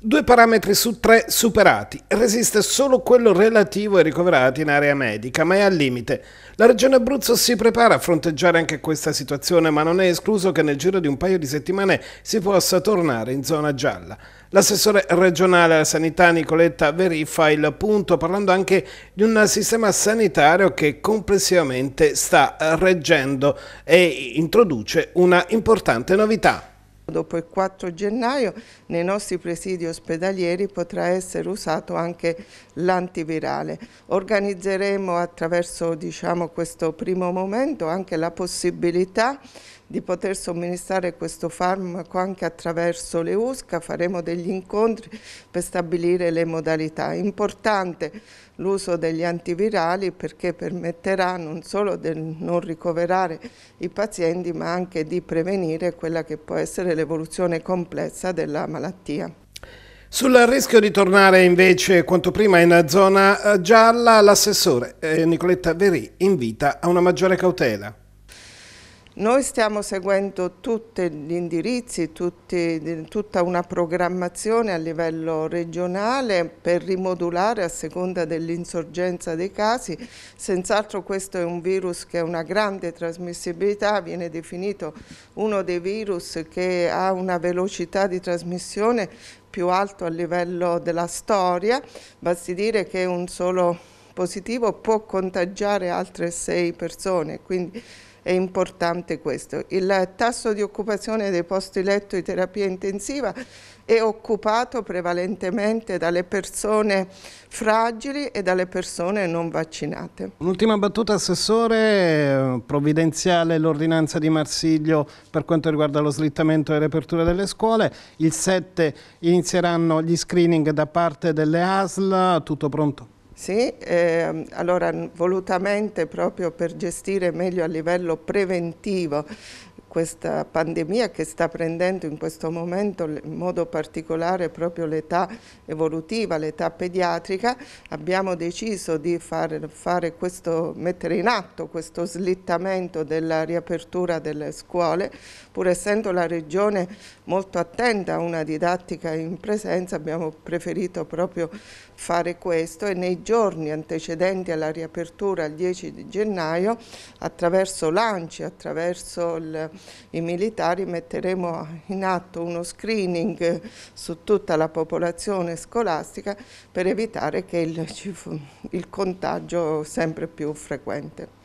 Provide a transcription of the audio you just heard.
Due parametri su tre superati. Resiste solo quello relativo ai ricoverati in area medica, ma è al limite. La Regione Abruzzo si prepara a fronteggiare anche questa situazione, ma non è escluso che nel giro di un paio di settimane si possa tornare in zona gialla. L'assessore regionale alla sanità Nicoletta verifica il punto parlando anche di un sistema sanitario che complessivamente sta reggendo e introduce una importante novità. Dopo il 4 gennaio nei nostri presidi ospedalieri potrà essere usato anche l'antivirale. Organizzeremo attraverso diciamo, questo primo momento anche la possibilità di poter somministrare questo farmaco anche attraverso le USCA, faremo degli incontri per stabilire le modalità. Importante l'uso degli antivirali perché permetterà non solo di non ricoverare i pazienti ma anche di prevenire quella che può essere l'evoluzione complessa della malattia. Sul rischio di tornare invece quanto prima in zona eh, gialla, l'assessore eh, Nicoletta Verì invita a una maggiore cautela. Noi stiamo seguendo tutti gli indirizzi, tutti, tutta una programmazione a livello regionale per rimodulare a seconda dell'insorgenza dei casi. Senz'altro questo è un virus che ha una grande trasmissibilità, viene definito uno dei virus che ha una velocità di trasmissione più alto a livello della storia. Basti dire che un solo positivo può contagiare altre sei persone, quindi è importante questo. Il tasso di occupazione dei posti letto di terapia intensiva è occupato prevalentemente dalle persone fragili e dalle persone non vaccinate. Un'ultima battuta, Assessore, provvidenziale l'ordinanza di Marsiglio per quanto riguarda lo slittamento e l'apertura delle scuole. Il 7 inizieranno gli screening da parte delle ASL, tutto pronto? Sì, eh, allora volutamente proprio per gestire meglio a livello preventivo questa pandemia che sta prendendo in questo momento in modo particolare proprio l'età evolutiva, l'età pediatrica, abbiamo deciso di far, fare questo, mettere in atto questo slittamento della riapertura delle scuole, pur essendo la Regione molto attenta a una didattica in presenza abbiamo preferito proprio fare questo e nei giorni antecedenti alla riapertura il 10 di gennaio attraverso l'ANCI, attraverso il i militari metteremo in atto uno screening su tutta la popolazione scolastica per evitare che il, il contagio sempre più frequente.